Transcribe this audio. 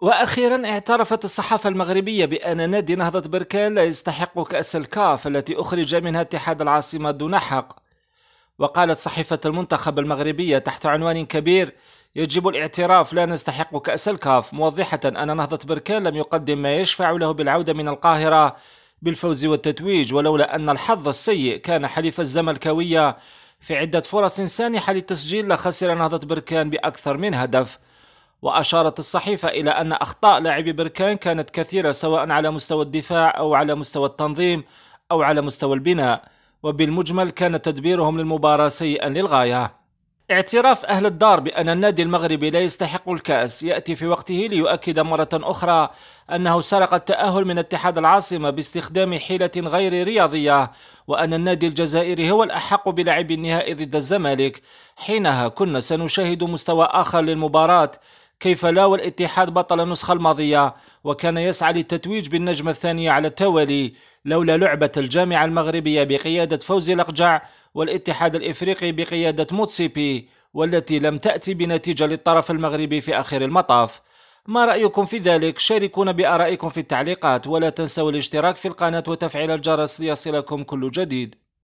واخيرا اعترفت الصحافه المغربيه بان نادي نهضه بركان لا يستحق كاس الكاف التي اخرج منها اتحاد العاصمه دون حق وقالت صحيفه المنتخب المغربيه تحت عنوان كبير يجب الاعتراف لا نستحق كاس الكاف موضحه ان نهضه بركان لم يقدم ما يشفع له بالعوده من القاهره بالفوز والتتويج ولولا ان الحظ السيء كان حليف الزملكاويه في عده فرص سانحه للتسجيل لخسر نهضه بركان باكثر من هدف وأشارت الصحيفة إلى أن أخطاء لاعبي بركان كانت كثيرة سواء على مستوى الدفاع أو على مستوى التنظيم أو على مستوى البناء وبالمجمل كان تدبيرهم للمباراة سيئا للغاية اعتراف أهل الدار بأن النادي المغربي لا يستحق الكأس يأتي في وقته ليؤكد مرة أخرى أنه سرق التأهل من اتحاد العاصمة باستخدام حيلة غير رياضية وأن النادي الجزائري هو الأحق بلعب النهائي ضد الزمالك حينها كنا سنشاهد مستوى آخر للمباراة كيف لا والاتحاد بطل النسخة الماضية وكان يسعى للتتويج بالنجمة الثانية على التوالي لولا لعبة الجامعة المغربية بقيادة فوزي الأقجع والاتحاد الإفريقي بقيادة موتسيبي والتي لم تأتي بنتيجة للطرف المغربي في آخر المطاف ما رأيكم في ذلك؟ شاركونا بآرائكم في التعليقات ولا تنسوا الاشتراك في القناة وتفعيل الجرس ليصلكم كل جديد